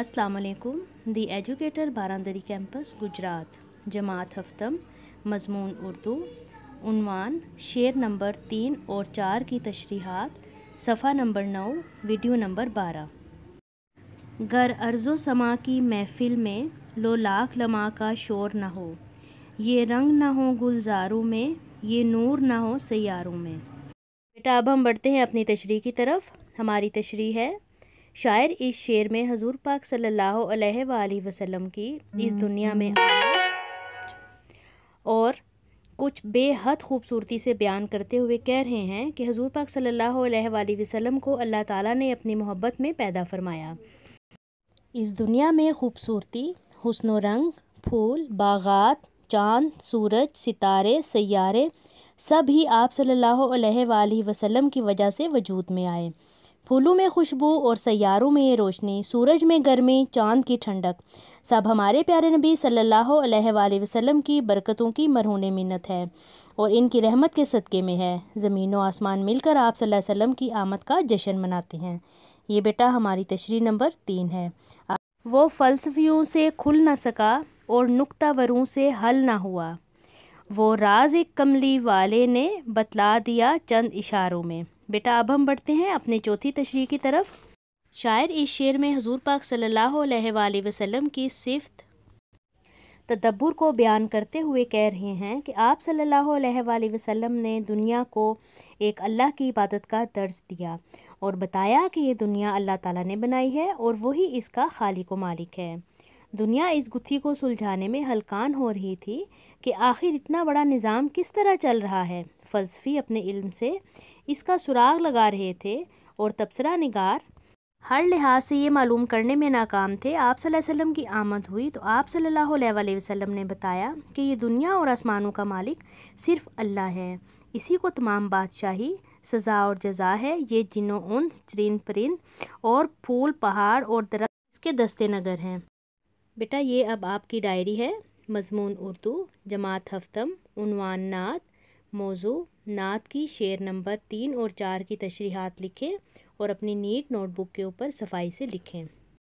अस्सलाम वालेकुम the educator बारांदरी कैंपस गुजरात जमात हफ्तम मजमून उर्दू उनवान शेर नंबर तीन और चार की तशरीहत सफ़ा नंबर नौ वीडियो नंबर बारह गर अर्ज़ो समा की महफिल में लो लाख लमा का शोर ना हो ये रंग ना हो गुलजारों में ये नूर ना हो सैारों में बेटा अब हम बढ़ते हैं अपनी तशरी की तरफ हमारी तशरी है शायर इस शेर में हजूर पाक सल्लल्लाहु अलैहि वसल्लम की इस दुनिया में हम्म। और कुछ बेहद खूबसूरती से बयान करते हुए कह रहे हैं कि हजूर पाक सल्लल्लाहु अलैहि वसल्लम को अल्लाह ताला ने अपनी मोहब्बत में पैदा फरमाया इस दुनिया में खूबसूरती हसन रंग फूल बागात चाँद सूरज सितारे सैारे सब ही आप सल्लल्लाहु अलैहि वसल्लम की वजह से वजूद में आए फूलों में खुशबू और सैारों में रोशनी सूरज में गर्मी चांद की ठंडक सब हमारे प्यारे नबी सल्लल्लाहु अलैहि वसल्लम की बरकतों की मरहून मिन्नत है और इनकी रहमत के सदक़े में है ज़मीन व आसमान मिलकर आप सल्लल्लाहु अलैहि वसल्लम की आमद का जश्न मनाते हैं ये बेटा हमारी तशरी नंबर तीन है वो फ़लसफियों से खुल ना सका और नुकता से हल ना हुआ वो राज एक कमली वाले ने बतला दिया चंद इशारों में बेटा अब हम बढ़ते हैं अपने चौथी तशरी की तरफ शायर इस शेर में हजूर पाक सल्ला वसलम की सिफत तदब्बर को बयान करते हुए कह रहे हैं कि आप सल्ला वसलम ने दुनिया को एक अल्लाह की इबादत का दर्ज दिया और बताया कि ये दुनिया अल्लाह ताला ने बनाई है और वही इसका खालिक व मालिक है दुनिया इस गुत्थी को सुलझाने में हलकान हो रही थी कि आखिर इतना बड़ा निज़ाम किस तरह चल रहा है फ़लसफ़ी अपने इल्म से इसका सुराग लगा रहे थे और तबसरा निगार हर लिहाज से ये मालूम करने में नाकाम थे आप वसल्लम की आमद हुई तो आप सल्लल्लाहु अलैहि वसल्लम ने बताया कि ये दुनिया और आसमानों का मालिक सिर्फ़ अल्लाह है इसी को तमाम बादशाही सज़ा और जजा है ये जिनों उन चरिंद परिंद और फूल पहाड़ और दरख्त इसके दस्ते नगर हैं बेटा ये अब आपकी डायरी है मजमून उर्दू जमात हफ्तम उनवान नात मौजू नात की शेर नंबर तीन और चार की तशरीहत लिखें और अपनी नीट नोटबुक के ऊपर सफाई से लिखें